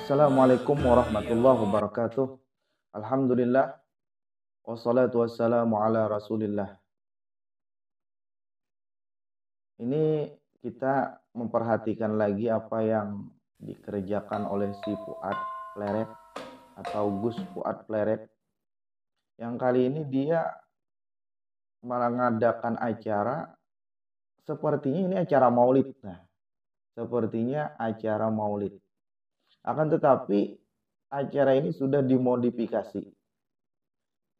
Assalamualaikum warahmatullahi wabarakatuh. Alhamdulillah. Wassalatu wassalamu ala rasulillah. Ini kita memperhatikan lagi apa yang dikerjakan oleh si Fuad Pleret atau Gus Fuad Pleret. Yang kali ini dia mengadakan acara sepertinya ini acara maulid. Nah, sepertinya acara maulid. Akan tetapi acara ini sudah dimodifikasi.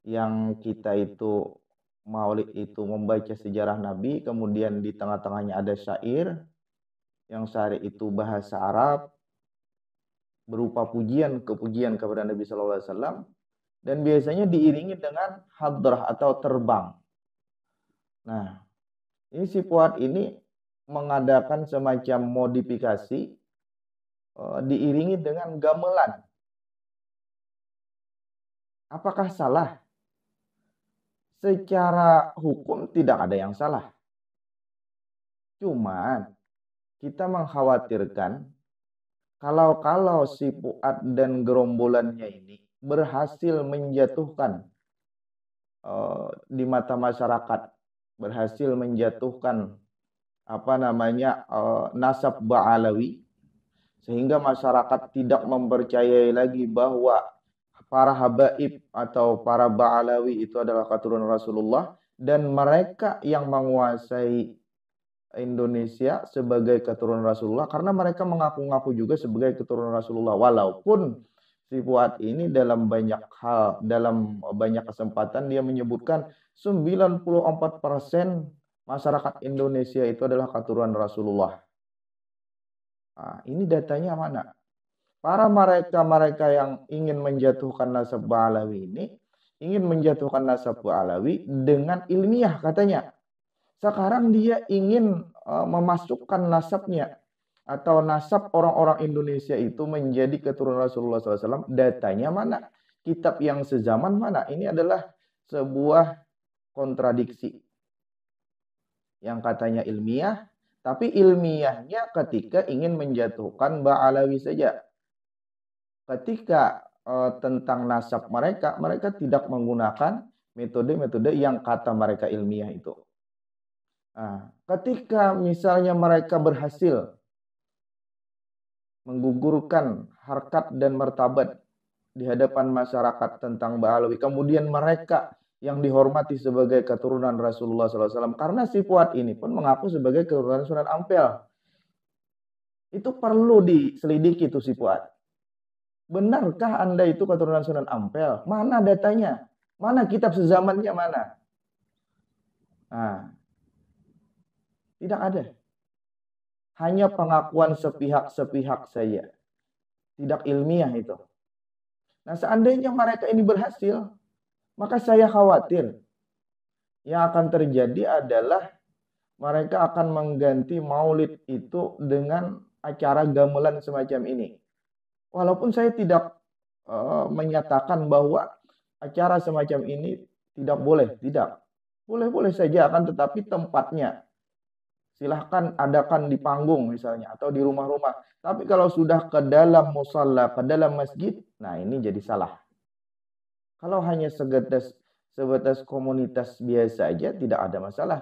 Yang kita itu maulid itu membaca sejarah Nabi, kemudian di tengah-tengahnya ada syair, yang syair itu bahasa Arab, berupa pujian kepujian kepada Nabi SAW, dan biasanya diiringi dengan hadrah atau terbang. Nah, ini si Fuad ini mengadakan semacam modifikasi Eh, diiringi dengan gamelan. Apakah salah? Secara hukum tidak ada yang salah. Cuman kita mengkhawatirkan kalau-kalau si Puat dan gerombolannya ini berhasil menjatuhkan uh, di mata masyarakat, berhasil menjatuhkan apa namanya uh, nasab Ba'alawi, sehingga masyarakat tidak mempercayai lagi bahwa para habaib atau para ba'alawi itu adalah keturunan Rasulullah dan mereka yang menguasai Indonesia sebagai keturunan Rasulullah karena mereka mengaku-ngaku juga sebagai keturunan Rasulullah walaupun si Fuad ini dalam banyak hal dalam banyak kesempatan dia menyebutkan 94% masyarakat Indonesia itu adalah keturunan Rasulullah Nah, ini datanya mana? Para mereka-mereka yang ingin menjatuhkan nasab Alawi ini, ingin menjatuhkan nasab Alawi dengan ilmiah katanya. Sekarang dia ingin uh, memasukkan nasabnya atau nasab orang-orang Indonesia itu menjadi keturunan Rasulullah SAW. Datanya mana? Kitab yang sezaman mana? Ini adalah sebuah kontradiksi yang katanya ilmiah tapi ilmiahnya ketika ingin menjatuhkan Ba'alawi saja. Ketika e, tentang nasab mereka, mereka tidak menggunakan metode-metode yang kata mereka ilmiah itu. Nah, ketika misalnya mereka berhasil menggugurkan harkat dan martabat di hadapan masyarakat tentang Ba'alawi, kemudian mereka yang dihormati sebagai keturunan Rasulullah SAW. Karena si Fuad ini pun mengaku sebagai keturunan Sunan Ampel. Itu perlu diselidiki itu si Fuad. Benarkah Anda itu keturunan Sunan Ampel? Mana datanya? Mana kitab sezamannya mana? Nah, tidak ada. Hanya pengakuan sepihak-sepihak saja. Tidak ilmiah itu. Nah, seandainya mereka ini berhasil, maka saya khawatir yang akan terjadi adalah mereka akan mengganti maulid itu dengan acara gamelan semacam ini. Walaupun saya tidak e, menyatakan bahwa acara semacam ini tidak boleh, tidak. Boleh-boleh saja akan tetapi tempatnya silahkan adakan di panggung misalnya atau di rumah-rumah. Tapi kalau sudah ke dalam musalla, ke dalam masjid, nah ini jadi salah. Kalau hanya sebatas sebatas komunitas biasa aja tidak ada masalah.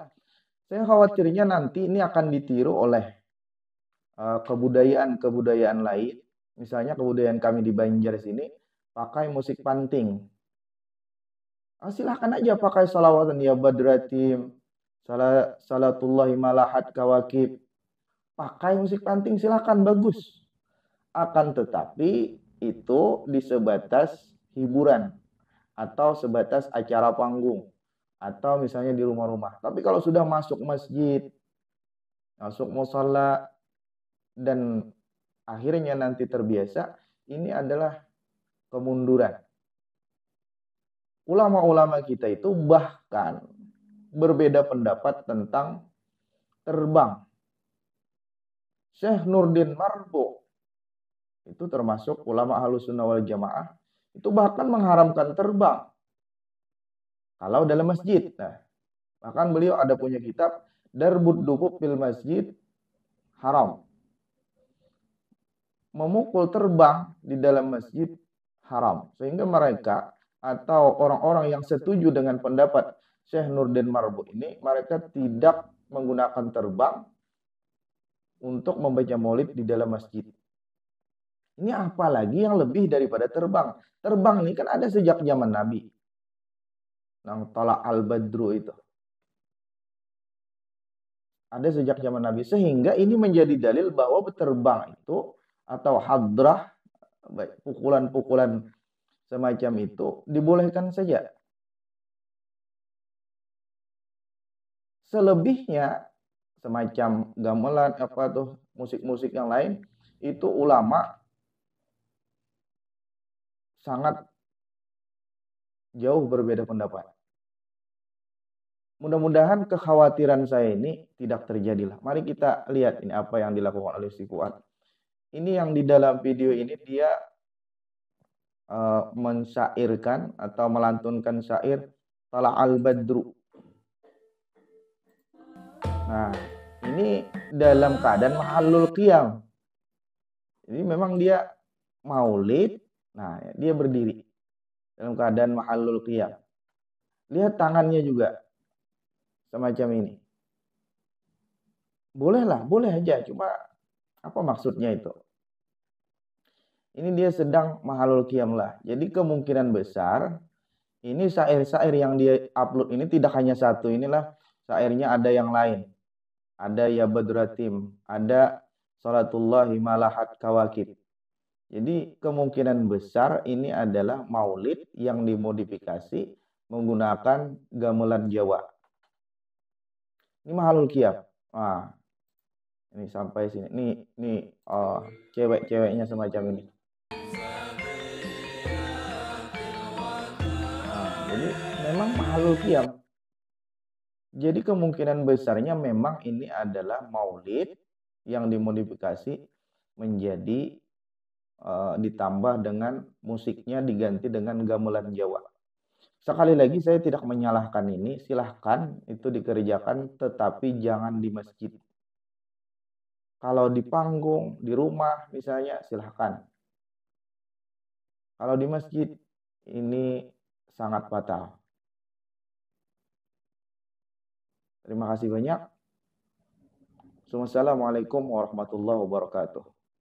Saya khawatirnya nanti ini akan ditiru oleh kebudayaan-kebudayaan eh, uh, lain. Misalnya kebudayaan kami di Banjar sini pakai musik panting. Ah, silahkan aja pakai salawatan ya badratim, salatullahi malahat kawakib. Pakai musik panting silahkan bagus. Akan tetapi itu disebatas hiburan atau sebatas acara panggung atau misalnya di rumah-rumah. Tapi kalau sudah masuk masjid, masuk musola dan akhirnya nanti terbiasa, ini adalah kemunduran. Ulama-ulama kita itu bahkan berbeda pendapat tentang terbang. Syekh Nurdin Marbu itu termasuk ulama halus sunnah wal jamaah itu bahkan mengharamkan terbang kalau dalam masjid. Nah, bahkan beliau ada punya kitab Darbut Dukuk Fil Masjid Haram. Memukul terbang di dalam masjid haram. Sehingga mereka atau orang-orang yang setuju dengan pendapat Syekh Nurdin Marbu ini, mereka tidak menggunakan terbang untuk membaca maulid di dalam masjid. Ini apalagi yang lebih daripada terbang. Terbang ini kan ada sejak zaman Nabi. Nang tolak al-badru itu. Ada sejak zaman Nabi. Sehingga ini menjadi dalil bahwa terbang itu atau hadrah, pukulan-pukulan semacam itu dibolehkan saja. Selebihnya semacam gamelan apa tuh musik-musik yang lain itu ulama sangat jauh berbeda pendapat. Mudah-mudahan kekhawatiran saya ini tidak terjadilah. Mari kita lihat ini apa yang dilakukan oleh si Fuad. Ini yang di dalam video ini dia uh, mensairkan atau melantunkan syair Tala al-Badru. Nah, ini dalam keadaan mahalul qiyam. ini memang dia maulid Nah, dia berdiri dalam keadaan mahalul qiyam. Lihat tangannya juga semacam ini. Bolehlah, boleh aja. Cuma apa maksudnya itu? Ini dia sedang mahalul qiyam lah. Jadi kemungkinan besar ini syair-syair yang dia upload ini tidak hanya satu. Inilah syairnya ada yang lain. Ada ya badratim, ada salatullahi malahat kawakib. Jadi kemungkinan besar ini adalah maulid yang dimodifikasi menggunakan gamelan Jawa. Ini mahalul kiaf. Nah, ini sampai sini. Ini ini oh, cewek-ceweknya semacam ini. Ah, jadi memang mahalul kiaf. Jadi kemungkinan besarnya memang ini adalah maulid yang dimodifikasi menjadi Eh, ditambah dengan musiknya diganti dengan gamelan Jawa. Sekali lagi saya tidak menyalahkan ini, silahkan itu dikerjakan tetapi jangan di masjid. Kalau di panggung, di rumah misalnya silahkan. Kalau di masjid ini sangat fatal. Terima kasih banyak. Assalamualaikum warahmatullahi wabarakatuh.